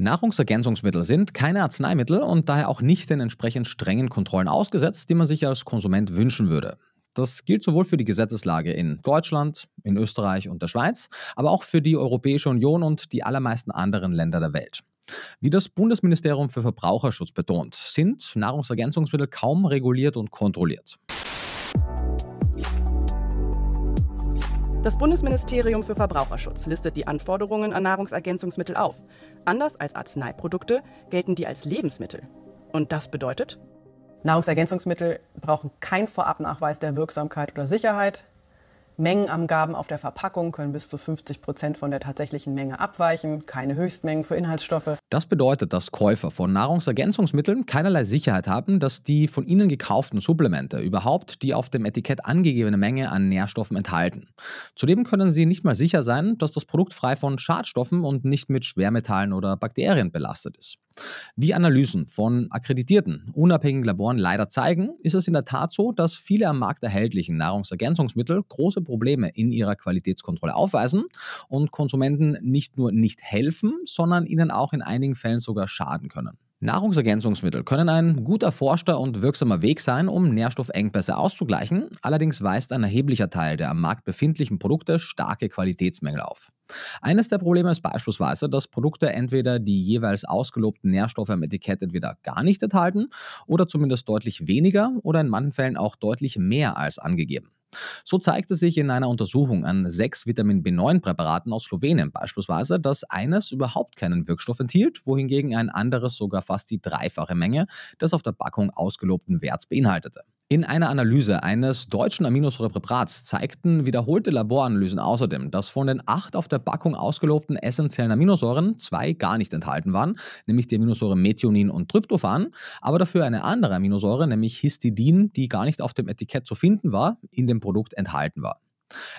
Nahrungsergänzungsmittel sind keine Arzneimittel und daher auch nicht den entsprechend strengen Kontrollen ausgesetzt, die man sich als Konsument wünschen würde. Das gilt sowohl für die Gesetzeslage in Deutschland, in Österreich und der Schweiz, aber auch für die Europäische Union und die allermeisten anderen Länder der Welt. Wie das Bundesministerium für Verbraucherschutz betont, sind Nahrungsergänzungsmittel kaum reguliert und kontrolliert. Das Bundesministerium für Verbraucherschutz listet die Anforderungen an Nahrungsergänzungsmittel auf. Anders als Arzneiprodukte gelten die als Lebensmittel. Und das bedeutet? Nahrungsergänzungsmittel brauchen keinen Vorabnachweis der Wirksamkeit oder Sicherheit. Mengenangaben auf der Verpackung können bis zu 50 Prozent von der tatsächlichen Menge abweichen, keine Höchstmengen für Inhaltsstoffe. Das bedeutet, dass Käufer von Nahrungsergänzungsmitteln keinerlei Sicherheit haben, dass die von ihnen gekauften Supplemente überhaupt die auf dem Etikett angegebene Menge an Nährstoffen enthalten. Zudem können sie nicht mal sicher sein, dass das Produkt frei von Schadstoffen und nicht mit Schwermetallen oder Bakterien belastet ist. Wie Analysen von akkreditierten, unabhängigen Laboren leider zeigen, ist es in der Tat so, dass viele am Markt erhältlichen Nahrungsergänzungsmittel große Probleme in ihrer Qualitätskontrolle aufweisen und Konsumenten nicht nur nicht helfen, sondern ihnen auch in einigen Fällen sogar schaden können. Nahrungsergänzungsmittel können ein gut erforschter und wirksamer Weg sein, um Nährstoffengpässe auszugleichen, allerdings weist ein erheblicher Teil der am Markt befindlichen Produkte starke Qualitätsmängel auf. Eines der Probleme ist beispielsweise, dass Produkte entweder die jeweils ausgelobten Nährstoffe am Etikett entweder gar nicht enthalten oder zumindest deutlich weniger oder in manchen Fällen auch deutlich mehr als angegeben. So zeigte sich in einer Untersuchung an sechs Vitamin B9-Präparaten aus Slowenien beispielsweise, dass eines überhaupt keinen Wirkstoff enthielt, wohingegen ein anderes sogar fast die dreifache Menge des auf der Packung ausgelobten Werts beinhaltete. In einer Analyse eines deutschen Aminosäurepräparats zeigten wiederholte Laboranalysen außerdem, dass von den acht auf der Packung ausgelobten essentiellen Aminosäuren zwei gar nicht enthalten waren, nämlich die Aminosäure Methionin und Tryptophan, aber dafür eine andere Aminosäure, nämlich Histidin, die gar nicht auf dem Etikett zu finden war, in dem Produkt enthalten war.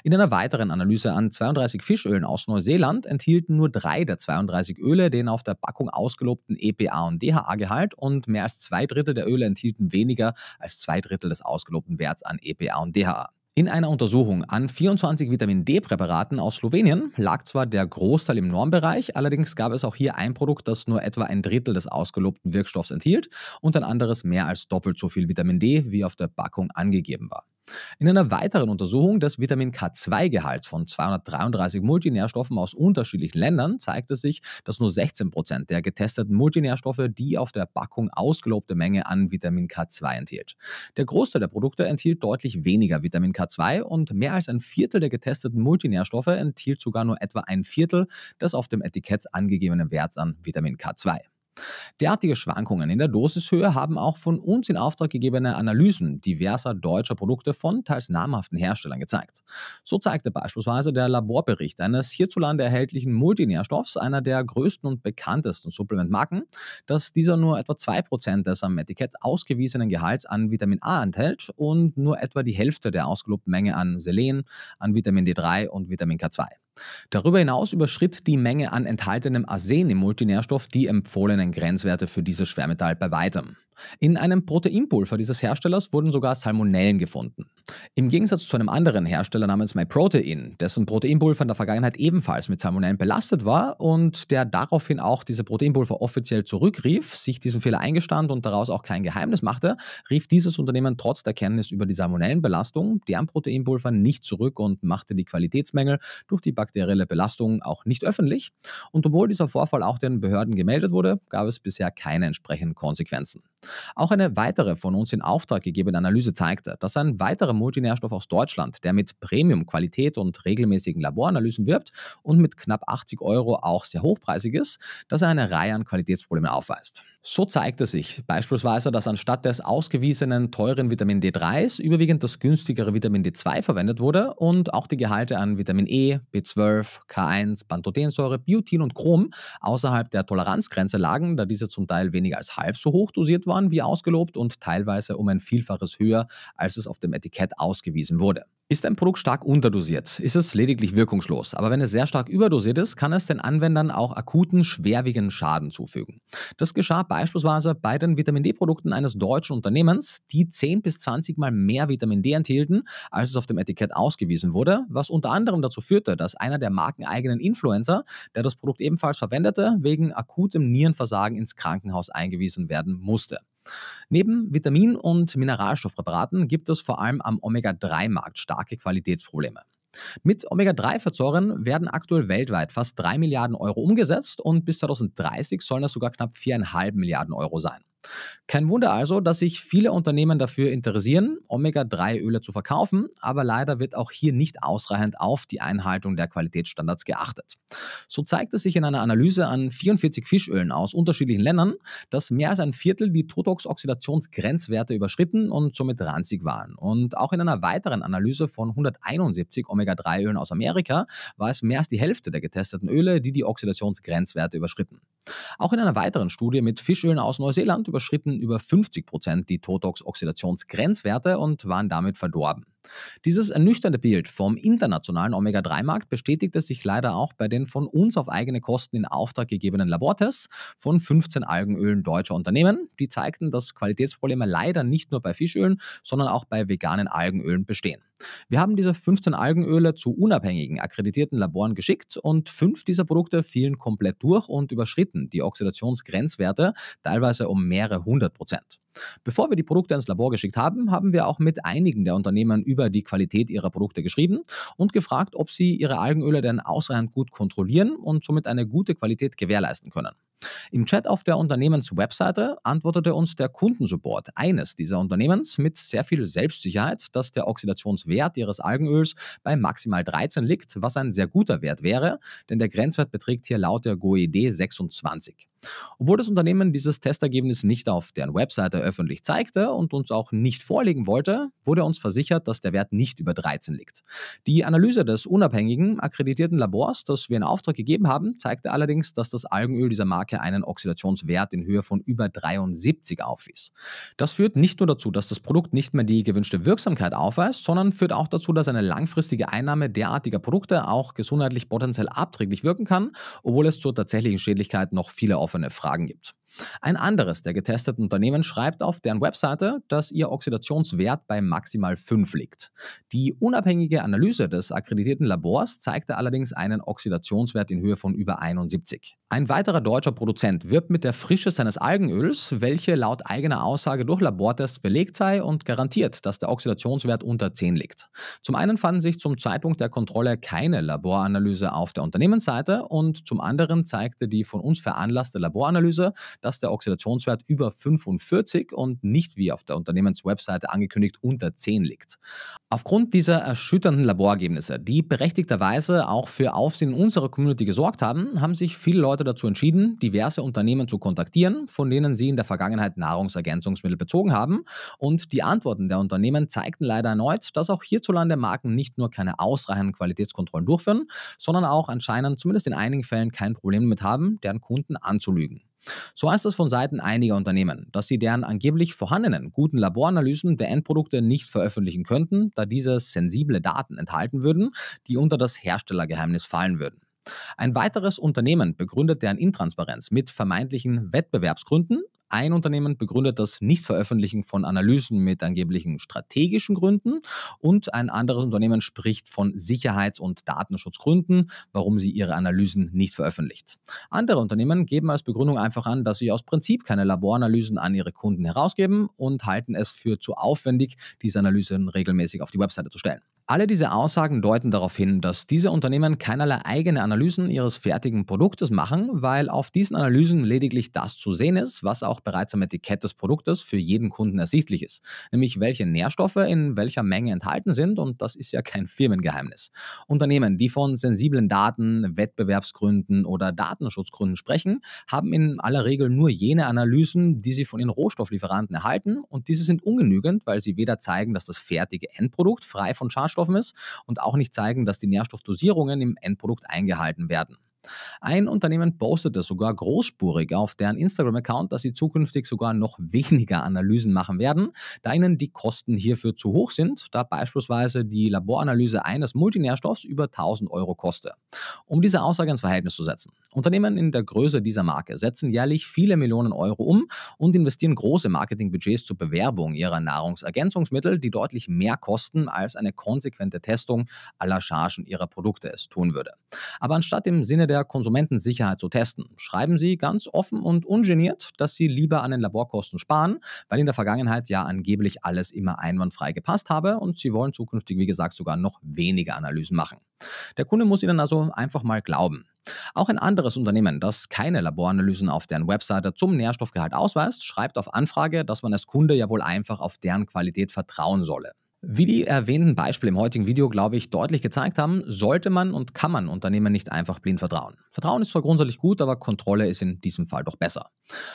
In einer weiteren Analyse an 32 Fischölen aus Neuseeland enthielten nur drei der 32 Öle den auf der Packung ausgelobten EPA- und DHA-Gehalt und mehr als zwei Drittel der Öle enthielten weniger als zwei Drittel des ausgelobten Werts an EPA und DHA. In einer Untersuchung an 24 Vitamin D-Präparaten aus Slowenien lag zwar der Großteil im Normbereich, allerdings gab es auch hier ein Produkt, das nur etwa ein Drittel des ausgelobten Wirkstoffs enthielt und ein anderes mehr als doppelt so viel Vitamin D, wie auf der Packung angegeben war. In einer weiteren Untersuchung des Vitamin K2-Gehalts von 233 Multinährstoffen aus unterschiedlichen Ländern zeigte sich, dass nur 16 Prozent der getesteten Multinährstoffe die auf der Packung ausgelobte Menge an Vitamin K2 enthielt. Der Großteil der Produkte enthielt deutlich weniger Vitamin K2 und mehr als ein Viertel der getesteten Multinährstoffe enthielt sogar nur etwa ein Viertel des auf dem Etikett angegebenen Werts an Vitamin K2. Derartige Schwankungen in der Dosishöhe haben auch von uns in Auftrag gegebene Analysen diverser deutscher Produkte von teils namhaften Herstellern gezeigt. So zeigte beispielsweise der Laborbericht eines hierzulande erhältlichen Multinährstoffs, einer der größten und bekanntesten Supplementmarken, dass dieser nur etwa 2% des am Etikett ausgewiesenen Gehalts an Vitamin A enthält und nur etwa die Hälfte der ausgelobten Menge an Selen, an Vitamin D3 und Vitamin K2. Darüber hinaus überschritt die Menge an enthaltenem Arsen im Multinährstoff die empfohlenen Grenzwerte für dieses Schwermetall bei weitem. In einem Proteinpulver dieses Herstellers wurden sogar Salmonellen gefunden. Im Gegensatz zu einem anderen Hersteller namens MyProtein, dessen Proteinpulver in der Vergangenheit ebenfalls mit Salmonellen belastet war und der daraufhin auch diese Proteinpulver offiziell zurückrief, sich diesen Fehler eingestand und daraus auch kein Geheimnis machte, rief dieses Unternehmen trotz der Kenntnis über die Salmonellenbelastung deren Proteinpulver nicht zurück und machte die Qualitätsmängel durch die bakterielle Belastung auch nicht öffentlich. Und obwohl dieser Vorfall auch den Behörden gemeldet wurde, gab es bisher keine entsprechenden Konsequenzen. Auch eine weitere von uns in Auftrag gegebene Analyse zeigte, dass ein weiterer Multinährstoff aus Deutschland, der mit Premium-Qualität und regelmäßigen Laboranalysen wirbt und mit knapp 80 Euro auch sehr hochpreisig ist, dass er eine Reihe an Qualitätsproblemen aufweist. So zeigte sich beispielsweise, dass anstatt des ausgewiesenen teuren Vitamin D3s überwiegend das günstigere Vitamin D2 verwendet wurde und auch die Gehalte an Vitamin E, B12, K1, Pantothensäure, Biotin und Chrom außerhalb der Toleranzgrenze lagen, da diese zum Teil weniger als halb so hoch dosiert waren wie ausgelobt und teilweise um ein Vielfaches höher, als es auf dem Etikett ausgewiesen wurde. Ist ein Produkt stark unterdosiert, ist es lediglich wirkungslos. Aber wenn es sehr stark überdosiert ist, kann es den Anwendern auch akuten, schwerwiegenden Schaden zufügen. Das geschah beispielsweise bei den Vitamin D-Produkten eines deutschen Unternehmens, die 10 bis 20 Mal mehr Vitamin D enthielten, als es auf dem Etikett ausgewiesen wurde, was unter anderem dazu führte, dass einer der markeneigenen Influencer, der das Produkt ebenfalls verwendete, wegen akutem Nierenversagen ins Krankenhaus eingewiesen werden musste. Neben Vitamin- und Mineralstoffpräparaten gibt es vor allem am Omega-3-Markt starke Qualitätsprobleme. Mit Omega-3-Fettsäuren werden aktuell weltweit fast 3 Milliarden Euro umgesetzt und bis 2030 sollen das sogar knapp 4,5 Milliarden Euro sein. Kein Wunder also, dass sich viele Unternehmen dafür interessieren, Omega-3-Öle zu verkaufen, aber leider wird auch hier nicht ausreichend auf die Einhaltung der Qualitätsstandards geachtet. So zeigt es sich in einer Analyse an 44 Fischölen aus unterschiedlichen Ländern, dass mehr als ein Viertel die Totox-Oxidationsgrenzwerte überschritten und somit ranzig waren. Und auch in einer weiteren Analyse von 171 Omega-3-Ölen aus Amerika war es mehr als die Hälfte der getesteten Öle, die die Oxidationsgrenzwerte überschritten. Auch in einer weiteren Studie mit Fischölen aus Neuseeland überschritten über 50 Prozent die Totox-Oxidationsgrenzwerte und waren damit verdorben. Dieses ernüchternde Bild vom internationalen Omega-3-Markt bestätigte sich leider auch bei den von uns auf eigene Kosten in Auftrag gegebenen Labortests von 15 Algenölen deutscher Unternehmen. Die zeigten, dass Qualitätsprobleme leider nicht nur bei Fischölen, sondern auch bei veganen Algenölen bestehen. Wir haben diese 15 Algenöle zu unabhängigen, akkreditierten Laboren geschickt und fünf dieser Produkte fielen komplett durch und überschritten die Oxidationsgrenzwerte teilweise um mehrere hundert Prozent. Bevor wir die Produkte ins Labor geschickt haben, haben wir auch mit einigen der Unternehmen über die Qualität ihrer Produkte geschrieben und gefragt, ob sie ihre Algenöle denn ausreichend gut kontrollieren und somit eine gute Qualität gewährleisten können. Im Chat auf der Unternehmenswebseite antwortete uns der Kundensupport eines dieser Unternehmens mit sehr viel Selbstsicherheit, dass der Oxidationswert ihres Algenöls bei maximal 13 liegt, was ein sehr guter Wert wäre, denn der Grenzwert beträgt hier laut der GOED 26. Obwohl das Unternehmen dieses Testergebnis nicht auf deren Webseite öffentlich zeigte und uns auch nicht vorlegen wollte, wurde uns versichert, dass der Wert nicht über 13 liegt. Die Analyse des unabhängigen, akkreditierten Labors, das wir in Auftrag gegeben haben, zeigte allerdings, dass das Algenöl dieser Marke einen Oxidationswert in Höhe von über 73 aufwies. Das führt nicht nur dazu, dass das Produkt nicht mehr die gewünschte Wirksamkeit aufweist, sondern führt auch dazu, dass eine langfristige Einnahme derartiger Produkte auch gesundheitlich potenziell abträglich wirken kann, obwohl es zur tatsächlichen Schädlichkeit noch viele offene offene Fragen gibt. Ein anderes der getesteten Unternehmen schreibt auf deren Webseite, dass ihr Oxidationswert bei maximal 5 liegt. Die unabhängige Analyse des akkreditierten Labors zeigte allerdings einen Oxidationswert in Höhe von über 71. Ein weiterer deutscher Produzent wirbt mit der Frische seines Algenöls, welche laut eigener Aussage durch Labortests belegt sei und garantiert, dass der Oxidationswert unter 10 liegt. Zum einen fanden sich zum Zeitpunkt der Kontrolle keine Laboranalyse auf der Unternehmensseite und zum anderen zeigte die von uns veranlasste Laboranalyse, dass der Oxidationswert über 45 und nicht wie auf der Unternehmenswebseite angekündigt unter 10 liegt. Aufgrund dieser erschütternden Laborergebnisse, die berechtigterweise auch für Aufsehen in unserer Community gesorgt haben, haben sich viele Leute dazu entschieden, diverse Unternehmen zu kontaktieren, von denen sie in der Vergangenheit Nahrungsergänzungsmittel bezogen haben. Und die Antworten der Unternehmen zeigten leider erneut, dass auch hierzulande Marken nicht nur keine ausreichenden Qualitätskontrollen durchführen, sondern auch anscheinend zumindest in einigen Fällen kein Problem damit haben, deren Kunden anzulügen. So heißt es von Seiten einiger Unternehmen, dass sie deren angeblich vorhandenen guten Laboranalysen der Endprodukte nicht veröffentlichen könnten, da diese sensible Daten enthalten würden, die unter das Herstellergeheimnis fallen würden. Ein weiteres Unternehmen begründet deren Intransparenz mit vermeintlichen Wettbewerbsgründen, ein Unternehmen begründet das Nichtveröffentlichen von Analysen mit angeblichen strategischen Gründen und ein anderes Unternehmen spricht von Sicherheits- und Datenschutzgründen, warum sie ihre Analysen nicht veröffentlicht. Andere Unternehmen geben als Begründung einfach an, dass sie aus Prinzip keine Laboranalysen an ihre Kunden herausgeben und halten es für zu aufwendig, diese Analysen regelmäßig auf die Webseite zu stellen. Alle diese Aussagen deuten darauf hin, dass diese Unternehmen keinerlei eigene Analysen ihres fertigen Produktes machen, weil auf diesen Analysen lediglich das zu sehen ist, was auch auch bereits am Etikett des Produktes für jeden Kunden ersichtlich ist, nämlich welche Nährstoffe in welcher Menge enthalten sind und das ist ja kein Firmengeheimnis. Unternehmen, die von sensiblen Daten, Wettbewerbsgründen oder Datenschutzgründen sprechen, haben in aller Regel nur jene Analysen, die sie von ihren Rohstofflieferanten erhalten und diese sind ungenügend, weil sie weder zeigen, dass das fertige Endprodukt frei von Schadstoffen ist und auch nicht zeigen, dass die Nährstoffdosierungen im Endprodukt eingehalten werden. Ein Unternehmen postete sogar großspurig auf deren Instagram-Account, dass sie zukünftig sogar noch weniger Analysen machen werden, da ihnen die Kosten hierfür zu hoch sind, da beispielsweise die Laboranalyse eines Multinährstoffs über 1000 Euro koste. Um diese Aussage ins Verhältnis zu setzen. Unternehmen in der Größe dieser Marke setzen jährlich viele Millionen Euro um und investieren große Marketingbudgets zur Bewerbung ihrer Nahrungsergänzungsmittel, die deutlich mehr kosten, als eine konsequente Testung aller Chargen ihrer Produkte es tun würde. Aber anstatt im Sinne der der Konsumentensicherheit zu testen, schreiben sie ganz offen und ungeniert, dass sie lieber an den Laborkosten sparen, weil in der Vergangenheit ja angeblich alles immer einwandfrei gepasst habe und sie wollen zukünftig, wie gesagt, sogar noch weniger Analysen machen. Der Kunde muss ihnen also einfach mal glauben. Auch ein anderes Unternehmen, das keine Laboranalysen auf deren Webseite zum Nährstoffgehalt ausweist, schreibt auf Anfrage, dass man als Kunde ja wohl einfach auf deren Qualität vertrauen solle. Wie die erwähnten Beispiele im heutigen Video, glaube ich, deutlich gezeigt haben, sollte man und kann man Unternehmen nicht einfach blind vertrauen. Vertrauen ist zwar grundsätzlich gut, aber Kontrolle ist in diesem Fall doch besser.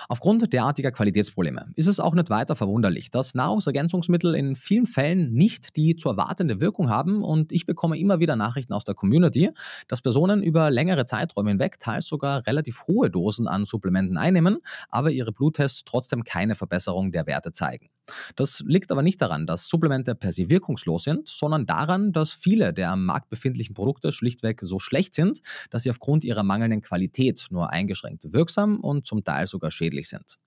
Aufgrund derartiger Qualitätsprobleme ist es auch nicht weiter verwunderlich, dass Nahrungsergänzungsmittel in vielen Fällen nicht die zu erwartende Wirkung haben und ich bekomme immer wieder Nachrichten aus der Community, dass Personen über längere Zeiträume hinweg teils sogar relativ hohe Dosen an Supplementen einnehmen, aber ihre Bluttests trotzdem keine Verbesserung der Werte zeigen. Das liegt aber nicht daran, dass Supplemente per sie wirkungslos sind, sondern daran, dass viele der am Markt befindlichen Produkte schlichtweg so schlecht sind, dass sie aufgrund ihrer mangelnden Qualität nur eingeschränkt wirksam und zum Teil sogar schädlich sind.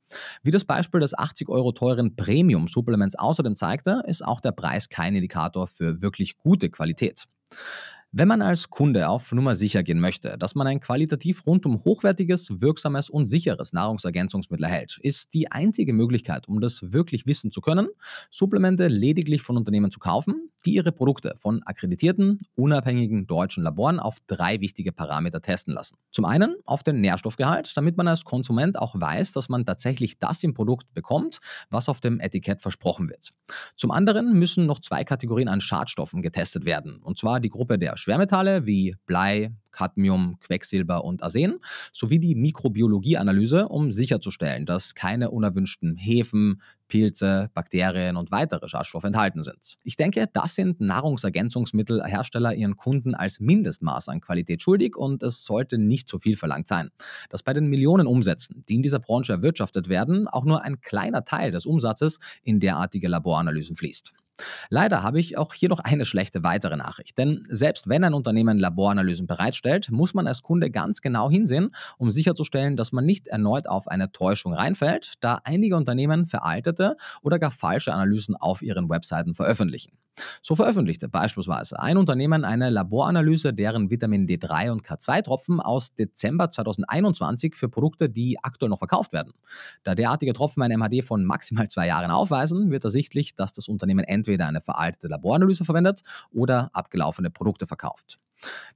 Wie das Beispiel des 80 Euro teuren Premium-Supplements außerdem zeigte, ist auch der Preis kein Indikator für wirklich gute Qualität. Wenn man als Kunde auf Nummer sicher gehen möchte, dass man ein qualitativ rundum hochwertiges, wirksames und sicheres Nahrungsergänzungsmittel erhält, ist die einzige Möglichkeit, um das wirklich wissen zu können, Supplemente lediglich von Unternehmen zu kaufen, die ihre Produkte von akkreditierten, unabhängigen deutschen Laboren auf drei wichtige Parameter testen lassen. Zum einen auf den Nährstoffgehalt, damit man als Konsument auch weiß, dass man tatsächlich das im Produkt bekommt, was auf dem Etikett versprochen wird. Zum anderen müssen noch zwei Kategorien an Schadstoffen getestet werden, und zwar die Gruppe der Schwermetalle wie Blei, Cadmium, Quecksilber und Arsen sowie die Mikrobiologieanalyse, um sicherzustellen, dass keine unerwünschten Hefen, Pilze, Bakterien und weitere Schadstoffe enthalten sind. Ich denke, das sind Nahrungsergänzungsmittelhersteller ihren Kunden als Mindestmaß an Qualität schuldig und es sollte nicht zu viel verlangt sein, dass bei den Millionen Umsätzen, die in dieser Branche erwirtschaftet werden, auch nur ein kleiner Teil des Umsatzes in derartige Laboranalysen fließt. Leider habe ich auch hier noch eine schlechte weitere Nachricht, denn selbst wenn ein Unternehmen Laboranalysen bereitstellt, muss man als Kunde ganz genau hinsehen, um sicherzustellen, dass man nicht erneut auf eine Täuschung reinfällt, da einige Unternehmen veraltete oder gar falsche Analysen auf ihren Webseiten veröffentlichen. So veröffentlichte beispielsweise ein Unternehmen eine Laboranalyse, deren Vitamin D3 und K2-Tropfen aus Dezember 2021 für Produkte, die aktuell noch verkauft werden. Da derartige Tropfen ein MHD von maximal zwei Jahren aufweisen, wird ersichtlich, dass das Unternehmen entweder eine veraltete Laboranalyse verwendet oder abgelaufene Produkte verkauft.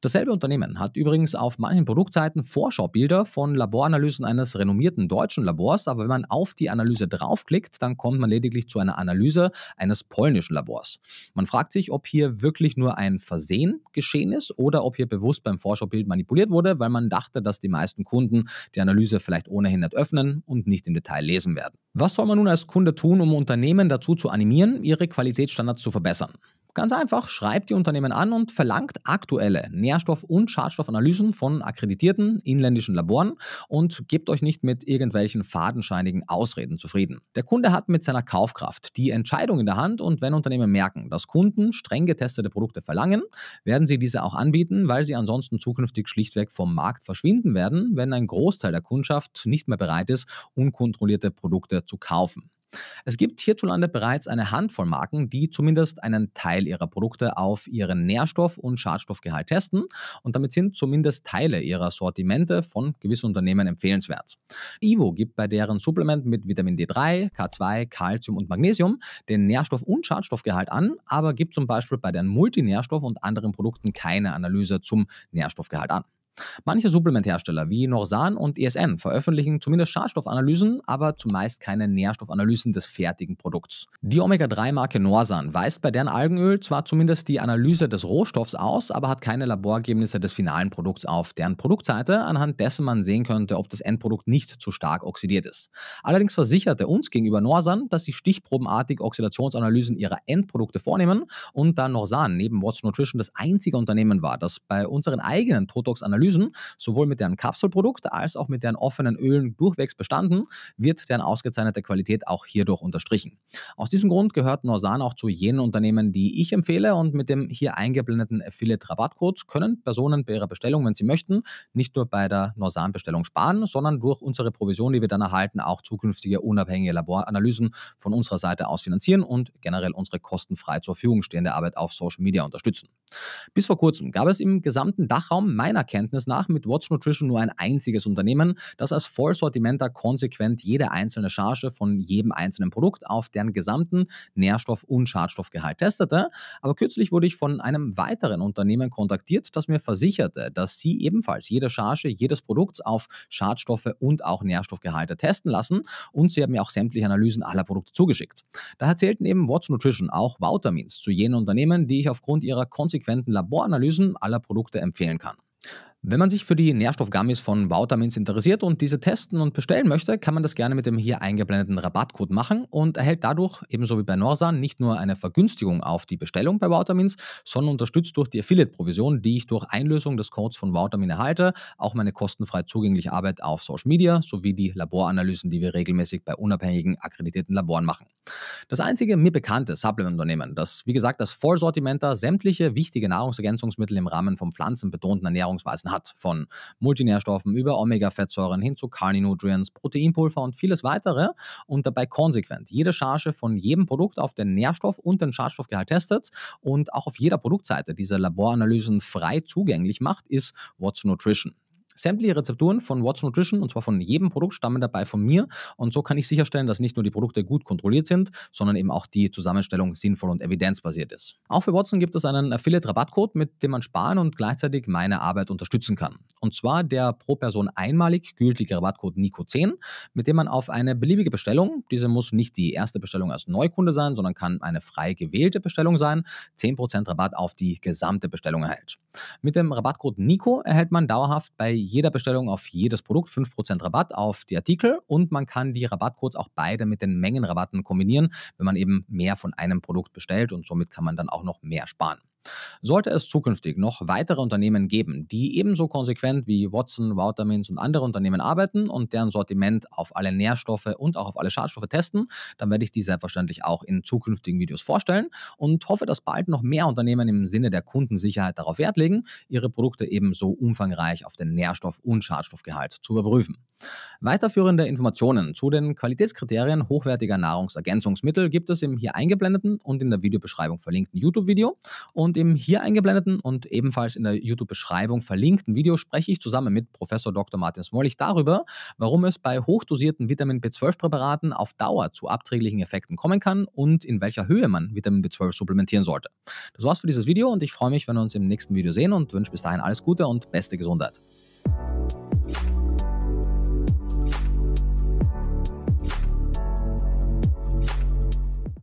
Dasselbe Unternehmen hat übrigens auf manchen Produktseiten Vorschaubilder von Laboranalysen eines renommierten deutschen Labors, aber wenn man auf die Analyse draufklickt, dann kommt man lediglich zu einer Analyse eines polnischen Labors. Man fragt sich, ob hier wirklich nur ein Versehen geschehen ist oder ob hier bewusst beim Vorschaubild manipuliert wurde, weil man dachte, dass die meisten Kunden die Analyse vielleicht ohnehin nicht öffnen und nicht im Detail lesen werden. Was soll man nun als Kunde tun, um Unternehmen dazu zu animieren, ihre Qualitätsstandards zu verbessern? Ganz einfach, schreibt die Unternehmen an und verlangt aktuelle Nährstoff- und Schadstoffanalysen von akkreditierten inländischen Laboren und gebt euch nicht mit irgendwelchen fadenscheinigen Ausreden zufrieden. Der Kunde hat mit seiner Kaufkraft die Entscheidung in der Hand und wenn Unternehmen merken, dass Kunden streng getestete Produkte verlangen, werden sie diese auch anbieten, weil sie ansonsten zukünftig schlichtweg vom Markt verschwinden werden, wenn ein Großteil der Kundschaft nicht mehr bereit ist, unkontrollierte Produkte zu kaufen. Es gibt hierzulande bereits eine Handvoll Marken, die zumindest einen Teil ihrer Produkte auf ihren Nährstoff- und Schadstoffgehalt testen und damit sind zumindest Teile ihrer Sortimente von gewissen Unternehmen empfehlenswert. Ivo gibt bei deren Supplement mit Vitamin D3, K2, Calcium und Magnesium den Nährstoff- und Schadstoffgehalt an, aber gibt zum Beispiel bei deren Multinährstoff und anderen Produkten keine Analyse zum Nährstoffgehalt an. Manche Supplementhersteller wie Norsan und ESN veröffentlichen zumindest Schadstoffanalysen, aber zumeist keine Nährstoffanalysen des fertigen Produkts. Die Omega-3-Marke Norsan weist bei deren Algenöl zwar zumindest die Analyse des Rohstoffs aus, aber hat keine Laborergebnisse des finalen Produkts auf deren Produktseite, anhand dessen man sehen könnte, ob das Endprodukt nicht zu stark oxidiert ist. Allerdings versicherte uns gegenüber Norsan, dass sie stichprobenartig Oxidationsanalysen ihrer Endprodukte vornehmen und da Norsan neben Watts Nutrition das einzige Unternehmen war, das bei unseren eigenen totox analysen Analysen sowohl mit deren Kapselprodukt als auch mit deren offenen Ölen durchwegs bestanden, wird deren ausgezeichnete Qualität auch hierdurch unterstrichen. Aus diesem Grund gehört Norsan auch zu jenen Unternehmen, die ich empfehle und mit dem hier eingeblendeten Affiliate-Rabattcode können Personen bei ihrer Bestellung, wenn sie möchten, nicht nur bei der Norsan-Bestellung sparen, sondern durch unsere Provision, die wir dann erhalten, auch zukünftige unabhängige Laboranalysen von unserer Seite aus finanzieren und generell unsere kostenfrei zur Verfügung stehende Arbeit auf Social Media unterstützen. Bis vor kurzem gab es im gesamten Dachraum meiner Kenntnis Verständnis nach mit Watch Nutrition nur ein einziges Unternehmen, das als Vollsortimenter konsequent jede einzelne Charge von jedem einzelnen Produkt auf deren gesamten Nährstoff- und Schadstoffgehalt testete. Aber kürzlich wurde ich von einem weiteren Unternehmen kontaktiert, das mir versicherte, dass sie ebenfalls jede Charge jedes Produkts auf Schadstoffe und auch Nährstoffgehalte testen lassen und sie haben mir auch sämtliche Analysen aller Produkte zugeschickt. Daher zählten eben Watts Nutrition auch Voutamins zu jenen Unternehmen, die ich aufgrund ihrer konsequenten Laboranalysen aller Produkte empfehlen kann. Wenn man sich für die Nährstoffgummis von Vautamins interessiert und diese testen und bestellen möchte, kann man das gerne mit dem hier eingeblendeten Rabattcode machen und erhält dadurch, ebenso wie bei Norsan, nicht nur eine Vergünstigung auf die Bestellung bei Vautamins, sondern unterstützt durch die Affiliate-Provision, die ich durch Einlösung des Codes von Vautamin erhalte, auch meine kostenfrei zugängliche Arbeit auf Social Media sowie die Laboranalysen, die wir regelmäßig bei unabhängigen, akkreditierten Laboren machen. Das einzige mir bekannte Supplement-Unternehmen, das wie gesagt das Vollsortimenter sämtliche wichtige Nahrungsergänzungsmittel im Rahmen von pflanzenbetonten Ernährungsweisen hat, von Multinährstoffen über Omega-Fettsäuren hin zu Carninutrients, Proteinpulver und vieles weitere und dabei konsequent jede Charge von jedem Produkt auf den Nährstoff und den Schadstoffgehalt testet und auch auf jeder Produktseite diese Laboranalysen frei zugänglich macht, ist What's Nutrition. Sämtliche Rezepturen von What's Nutrition, und zwar von jedem Produkt, stammen dabei von mir. Und so kann ich sicherstellen, dass nicht nur die Produkte gut kontrolliert sind, sondern eben auch die Zusammenstellung sinnvoll und evidenzbasiert ist. Auch für Watson gibt es einen Affiliate-Rabattcode, mit dem man sparen und gleichzeitig meine Arbeit unterstützen kann. Und zwar der pro Person einmalig gültige Rabattcode NICO10, mit dem man auf eine beliebige Bestellung, diese muss nicht die erste Bestellung als Neukunde sein, sondern kann eine frei gewählte Bestellung sein, 10% Rabatt auf die gesamte Bestellung erhält. Mit dem Rabattcode NICO erhält man dauerhaft bei jeder Bestellung auf jedes Produkt 5% Rabatt auf die Artikel und man kann die Rabattcodes auch beide mit den Mengenrabatten kombinieren, wenn man eben mehr von einem Produkt bestellt und somit kann man dann auch noch mehr sparen. Sollte es zukünftig noch weitere Unternehmen geben, die ebenso konsequent wie Watson, Woutermins und andere Unternehmen arbeiten und deren Sortiment auf alle Nährstoffe und auch auf alle Schadstoffe testen, dann werde ich die selbstverständlich auch in zukünftigen Videos vorstellen und hoffe, dass bald noch mehr Unternehmen im Sinne der Kundensicherheit darauf Wert legen, ihre Produkte ebenso umfangreich auf den Nährstoff- und Schadstoffgehalt zu überprüfen. Weiterführende Informationen zu den Qualitätskriterien hochwertiger Nahrungsergänzungsmittel gibt es im hier eingeblendeten und in der Videobeschreibung verlinkten YouTube-Video und und im hier eingeblendeten und ebenfalls in der YouTube-Beschreibung verlinkten Video spreche ich zusammen mit Professor Dr. Martin Smolich darüber, warum es bei hochdosierten Vitamin B12-Präparaten auf Dauer zu abträglichen Effekten kommen kann und in welcher Höhe man Vitamin B12 supplementieren sollte. Das war's für dieses Video und ich freue mich, wenn wir uns im nächsten Video sehen und wünsche bis dahin alles Gute und beste Gesundheit.